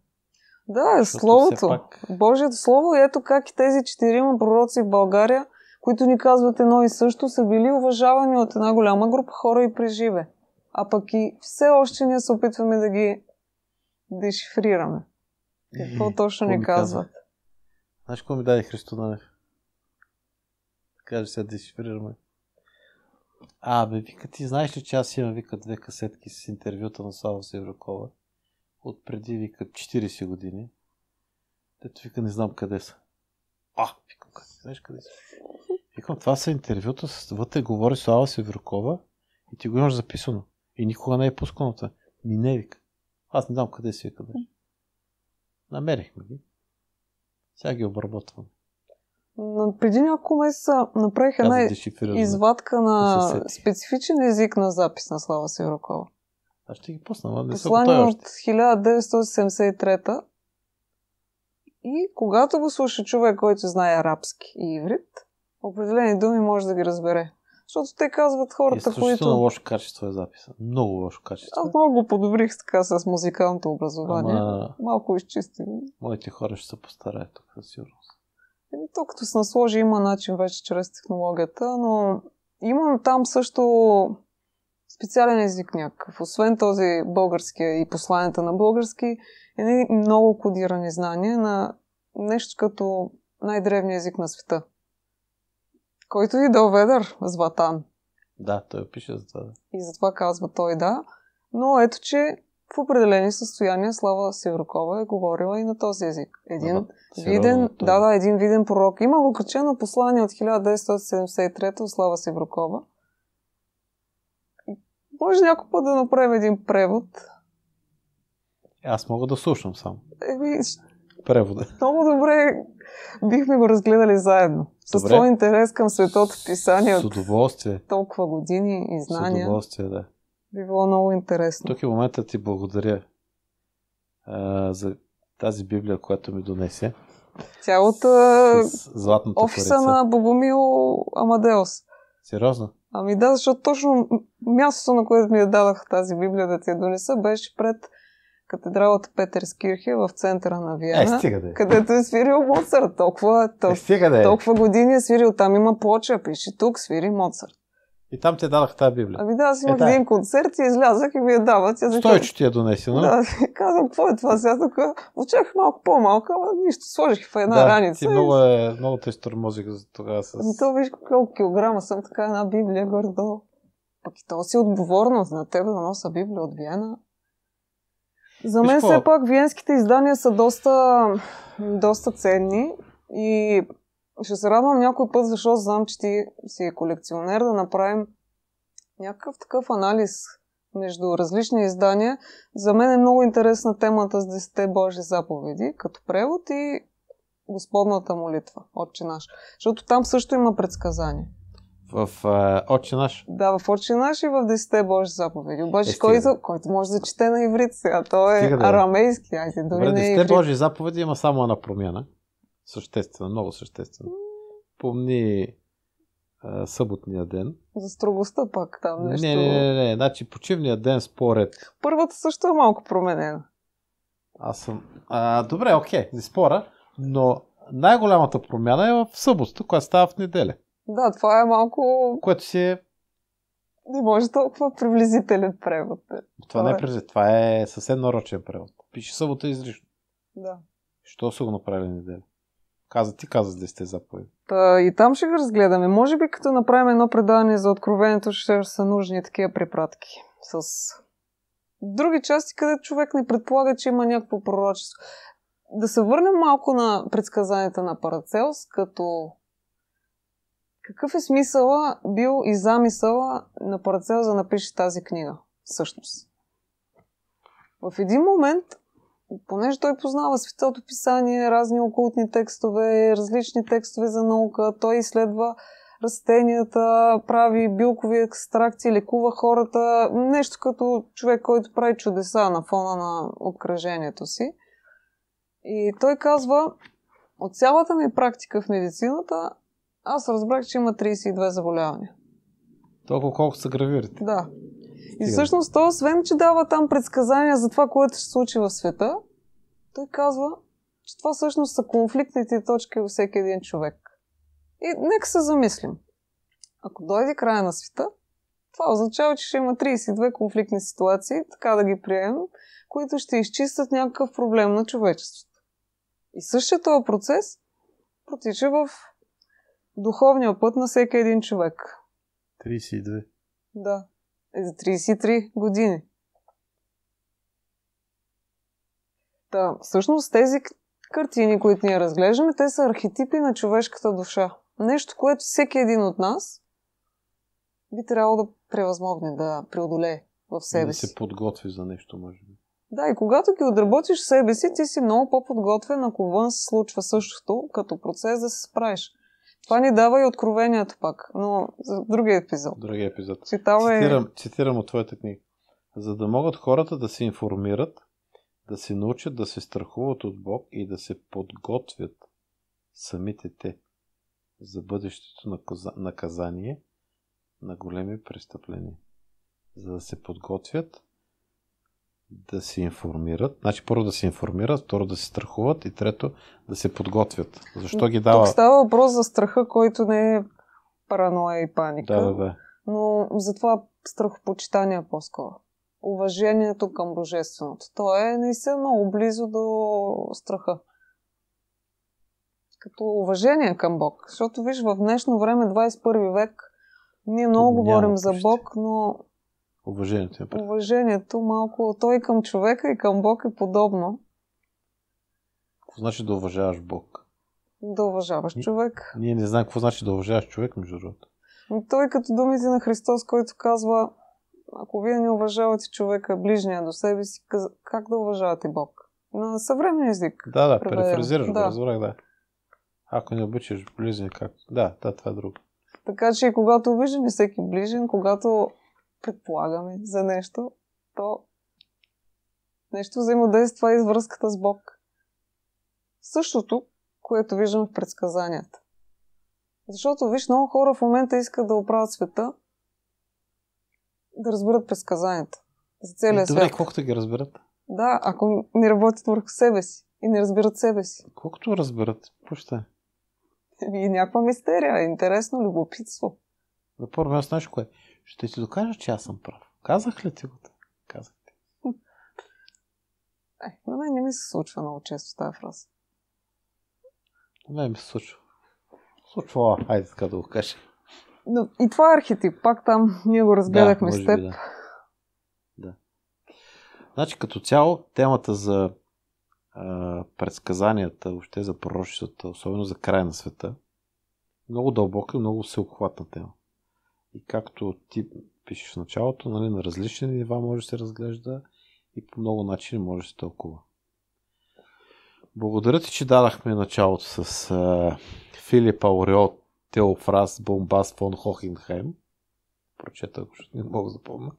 Да, е Словото. Пак... Божието Слово. И ето как и тези четирима пророци в България, които ни казват едно и също, са били уважавани от една голяма група хора и преживе. А пък и все още ние се опитваме да ги дешифрираме. Какво и, е, точно ни казват? Казва? Знаеш какво ми даде Христо Данев? Каже се, дешифрираме. Абе, вика, ти знаеш ли, че аз имам, вика, две касетки с интервюта на Слава Севракова от преди, вика, 40 години. Дето, вика, не знам къде са. А, викам, къде, знаеш къде са? Викам, това са интервюта, с... вътре говори Слава Севракова и ти го имаш записано. И никога не е пускано това. Ми не, вика. Аз не знам къде си, вика. Е Намерихме ги. Сега ги обработвам. Преди няколко месеца направих една извадка на специфичен език на запис на Слава Сирокова. Аз ще ги пусна, но не Послание от 1973 И когато го слуша човек, който знае арабски и иврит, определени думи може да ги разбере. Защото те казват хората, които... Изключително лошо качество е записа. Много лошо качество. Аз е. много го подобрих така с музикалното образование. Ама... Малко изчистим. Моите хора ще се постараят тук, със сигурност. Еми, то като се насложи има начин вече чрез технологията, но имам там също специален език някакъв. Освен този български и посланията на български, едни много кодирани знания на нещо като най-древния език на света. Който и дал е ведър, Златан. Да, той пише за това. И затова казва той да. Но ето, че в определени състояния Слава Северокова е говорила и на този език. Един ага, е виден, да, да, един виден пророк. Има го качено послание от 1973 Слава Северокова. Може някой път да направим един превод. Аз мога да слушам само. Еми, превода. Много добре бихме го разгледали заедно. С твой интерес към светото писание. С удоволствие. От толкова години и знания. С удоволствие, да. Би било много интересно. Тук е момента ти благодаря а, за тази Библия, която ми донесе. Цялата с, с офиса корица. на Богомил Амадеос. Сериозно? Ами да, защото точно мястото, на което ми я дадах тази Библия да ти я донеса, беше пред катедралата Петерскирхе в центъра на Виена, е, стига да е. където е свирил Моцарт. Толкова, толкова, е, стига да е. толкова години е свирил. Там има плоча, пише тук свири Моцарт. И там ти дадах тази библия. Ами да, аз е, имах е, един концерт и излязах и ми я дават. Стой, че ти я е донесена. Да, казвам, какво е това сега тук? Очаквах малко по-малка, ама нищо, сложих в една да, раница. Ти много, е, много те изтормозих за тогава. С... Ами то виж колко килограма съм, така една библия гордо. Пък и то си отговорност на теб да носа библия от Виена. За мен виж, все по... пак виенските издания са доста, доста ценни и ще се радвам някой път, защото знам, че ти си е колекционер, да направим някакъв такъв анализ между различни издания. За мен е много интересна темата с 10 Божи заповеди, като превод и Господната молитва, Отче наш. Защото там също има предсказания. В е, Отче наш? Да, в Отче наш и в 10 Божи заповеди. Обаче, е, за, който може да чете на иврит сега, то е Стига, да. Е. арамейски, айде, дори Добре, 10 Божи заповеди има само една промяна. Съществено, много съществено. Помни а, съботния ден. За строгостта пак там нещо. Не, не, не, не. Значи почивния ден според... Първата също е малко променена. Аз съм... А, добре, окей, не спора, но най-голямата промяна е в събота, която става в неделя. Да, това е малко... Което си е... Не може толкова приблизителен превод. Това, това не е, е- приблизителен, това е съвсем нарочен превод. Пише събота изрично. Да. Що са го направили неделя? Каза ти, каза сте заповеди. Та, и там ще го разгледаме. Може би като направим едно предаване за откровението, ще са нужни такива препратки с други части, където човек не предполага, че има някакво пророчество. Да се върнем малко на предсказанията на Парацелс, като какъв е смисъла бил и замисъла на Парацелс да напише тази книга, всъщност? В един момент понеже той познава светото писание, разни окултни текстове, различни текстове за наука, той изследва растенията, прави билкови екстракти, лекува хората. Нещо като човек, който прави чудеса на фона на обкръжението си. И той казва, от цялата ми практика в медицината, аз разбрах, че има 32 заболявания. Толкова колко са гравирите? Да. И всъщност то, освен, че дава там предсказания за това, което ще случи в света, той казва, че това всъщност са конфликтните точки във всеки един човек. И нека се замислим. Ако дойде края на света, това означава, че ще има 32 конфликтни ситуации, така да ги приемем, които ще изчистят някакъв проблем на човечеството. И същия този процес протича в духовния път на всеки един човек. 32. Да. Е, за 33 години. Та, всъщност тези картини, които ние разглеждаме, те са архетипи на човешката душа. Нещо, което всеки един от нас би трябвало да превъзмогне, да преодолее в себе си. Да се подготви за нещо, може би. Да, и когато ги отработиш в себе си, ти си много по-подготвен, ако вън се случва същото, като процес да се справиш. Това ни дава и откровението пак, но за другия епизод. Другия епизод. Читавай... Цитирам, цитирам от твоята книга. За да могат хората да се информират, да се научат да се страхуват от Бог и да се подготвят самите те за бъдещето наказание на големи престъпления. За да се подготвят да се информират. Значи първо да се информират, второ да се страхуват и трето да се подготвят. Защо ги дава? Тук става въпрос за страха, който не е параноя и паника. Да, да, да. Но затова страхопочитание е по-скоро. Уважението към божественото. То е наистина много близо до страха. Като уважение към Бог. Защото виж, в днешно време, 21 век, ние много говорим за Бог, но Уважението. е. Уважението малко, той към човека и към Бог е подобно. Какво значи да уважаваш Бог? Да уважаваш Ни, човек. Ние не знаем какво значи да уважаваш човек, между другото. Ами той като думите на Христос, който казва, ако вие не уважавате човека, ближния до себе си, как да уважавате Бог? На съвремен език. Да, да, перефразираш, да. разбрах, да. Ако не обичаш ближния, как? Да, да, това е друго. Така че и когато обиждаме всеки ближен, когато предполагаме за нещо, то нещо взаимодейства и с връзката с Бог. Същото, което виждам в предсказанията. Защото, виж, много хора в момента искат да оправят света, да разберат предсказанията за целия Добре, свят. Добре, колкото ги разберат. Да, ако не работят върху себе си и не разбират себе си. Колкото разберат, поща. Е? И някаква мистерия, интересно, любопитство. На първо място, знаеш кое? Ще ти докажа, че аз съм прав. Казах ли ти го? Казах ти. Е, на мен не ми се случва много често тази фраза. На мен ми се случва. Случва, айде така да го кажа. Но и това е архетип. Пак там ние го разгледахме да, с теб. Да. да. Значи като цяло темата за а, предсказанията, въобще за пророчествата, особено за края на света, много дълбока и много всеобхватна тема. И както ти пишеш в началото, нали, на различни нива може да се разглежда и по много начини може да се тълкува. Благодаря ти, че дадахме началото с а, Филип Аурео Теофрас Бомбас фон Хохенхайм. Прочета, ако ще не мога да запомня.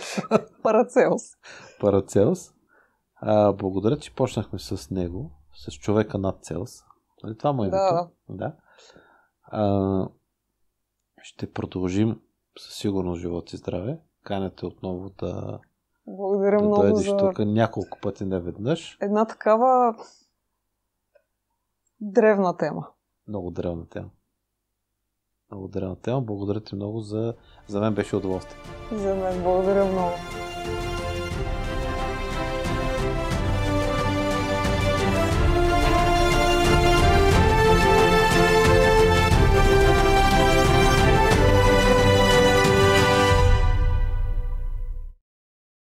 Парацелс. Парацелс. А, благодаря, че почнахме с него, с човека над Целс. Нали това му е да. да. А, ще продължим със сигурност живот и здраве. Канете отново да благодаря да много дойдеш за... тук няколко пъти не веднъж. Една такава древна тема. Много древна тема. Много древна тема. Благодаря ти много за... За мен беше удоволствие. За мен. Благодаря много.